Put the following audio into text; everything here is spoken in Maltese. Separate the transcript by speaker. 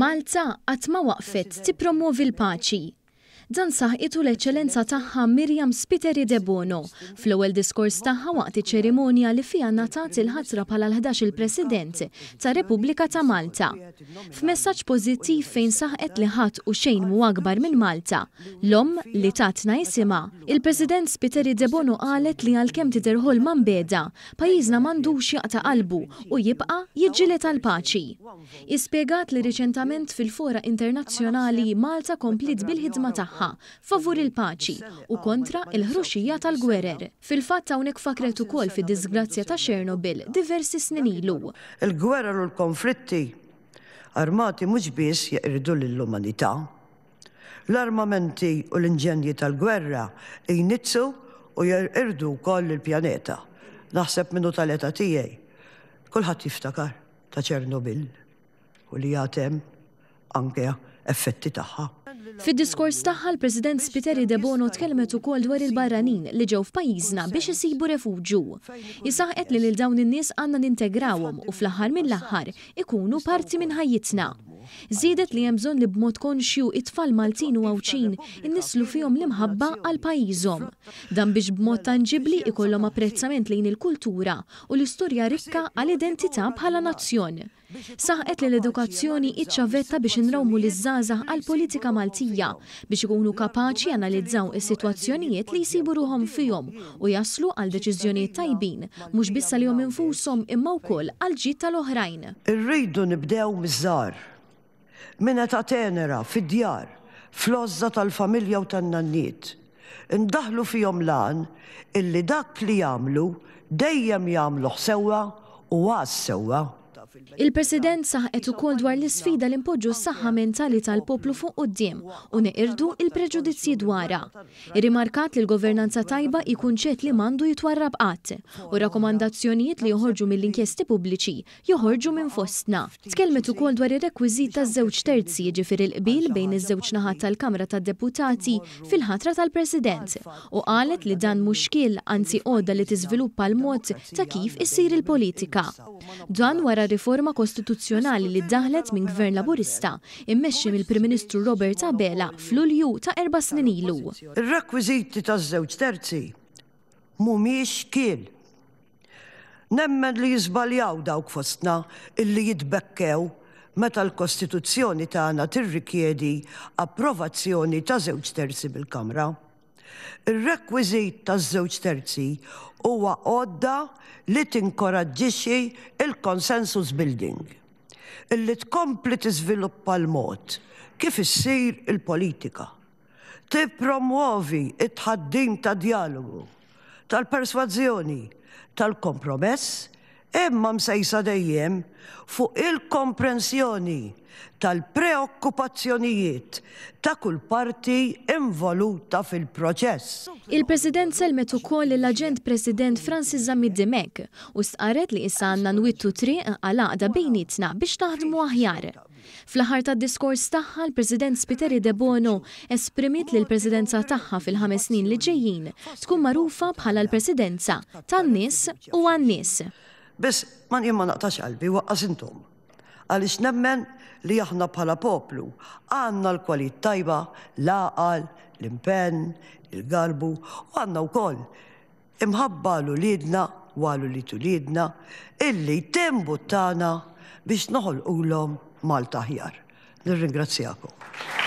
Speaker 1: Malta qatt ma waqfet promuvi l-paċi Dan saħqitu l-eċċellenza tagħha Mirjam Spiteri de Bono fl-ewwel diskors tagħha waqt iċ-ċerimonja li fiha natat il-ħatra bħala l ħdax il-President ta' Repubblika ta' Malta. F'messaġġ pożittiv fejn saħqet li ħadd u xejn mu akbar minn Malta, l-om li tatna jisima. Il-President Spiteri de Bono qalet li għalkemm tiderħol man beda, pajjiżna m'għandux jaqta' qalbu u jibqa' jiġġieli tal-paċi. Ispjegat li riċentament fil-fora internazzjonali Malta komplit bil-ħidma tagħha tagħha favur il-paċi u kontra il-ħruxija tal-gwerer. Fil-fatt hawnhekk fakret ukoll fid-disgrazzja ta' Chernobyl diversi snin ilu.
Speaker 2: Il-gwerer u l-konflitti armati mhux biss jaqirdu lill-umanità. L-armamenti u l-inġenji tal-gwerra jnitzu u jirdu wkoll il-pjaneta. Naħseb minnu tal-eta tiegħi. Kulħadd jiftakar ta' Ċernobil u li jatem anke effetti tagħha.
Speaker 1: Fid-diskors tagħha l-President Spiteri de Bono tkellmet ukoll dwar il-barranin li ġew f'pajjiżna biex isibu refuġġju. Isaħqet li lil dawn in-nies għandna nintegrawhom u fl-aħħar mill-aħħar ikunu parti minn ħajjitna. Zidet li jemżon li b'mod konxju it-tfal Maltin u għawċin innislu fihom l-imħabba għal pajizom. Dan biex b'mod tangibli ikollhom apprezzament lejn il-kultura u l-istorja rikka għal identità bħala nazzjon. Saħqet li l-edukazzjoni iċċavetta biex nrawmu l-izzaza għal-politika maltija biex ikunu kapaċi analizzaw is-sitwazzjonijiet li jsibu ruhom fihom u jaslu għal deċiżjonijiet tajbin, mhux biss li jom infushom imma wkoll għal ġid tal-oħrajn.
Speaker 2: Irridu nibdew miż minna ta' tenera fid-djar, fl-ozza tal-familja u tan-nanniet. Indaħlu fihom lan illi dak li jagħmlu dejjem jagħmluh sewwa u għas sewwa.
Speaker 1: Il-President saħqet ukoll dwar l-isfida li impoġu s-saħħa mentali tal-poplu fuq quddiem u neqirdu il-preġudizzji dwara. Rimarkat li l-governanza tajba jkun ċet li mandu jitwarrab qatt u rakkomandazzjonijiet li joħorġu mill-inkjesti pubbliċi joħorġu minn fostna. Tkellmet ukoll dwar ir rekwizit taż-żewġ terzi jiġifier il-qbil bejn iż-żewġ naħat tal-Kamra tad-Deputati fil-ħatra tal-President u qalet li dan muxkil anzi qoda li tiżviluppa l-mod ta' kif issir il-politika. Dan wara riforma kostituzzjonali li ddaħlet minn gvern laburista immexxi mill-Prim Ministru Robert Abela fl-Ulju ta' erba' snin ilu.
Speaker 2: Ir-rekwiżiti taż-żewġ terzi mhumiex kiel. Nemmen li jiżbaljaw dawk fostna illi jitbekkew meta l-Kostituzzjoni tagħna tirrikjedi approvazzjoni ta' żewġ terzi bil-Kamra. Ir-rekwiżit taż-żewġ terzi huwa għodda li tinkoraġġixxi il-consensus building illi tkompli tiżviluppa l-mod kif issir il-politika. Tippromuovi it-ħaddim ta' dialogu, tal-perswazzjoni, tal-kompromess, imma msejsa dejjem fuq il-komprensjoni tal-preokkupazzjonijiet ta' kull parti involuta fil-proċess.
Speaker 1: Il-President selmet ukoll l-Aġent President Francis Zamiddimek u stqaret li issa għandna nwittu triq għal għada bejnietna biex taħdmu aħjar. Fl-ħar ta' diskors tagħha l-President Spiteri De Bono esprimit li l-Presidenza tagħha fil-ħames snin li ġejjin tkun marufa bħala l-Presidenza tan-nies u għan-nies. Biss man jimma naqtax qalbi waqqas intom. Għaliex nemmen li
Speaker 2: aħna bħala poplu għanna l-kwalit tajba, laqal, l-impenn, il-garbu u għanna wkoll imħabba l-ulidna u għalu li tulidna illi tembu tana biex noħol ulom mal-taħjar. Nirringrazzjakom.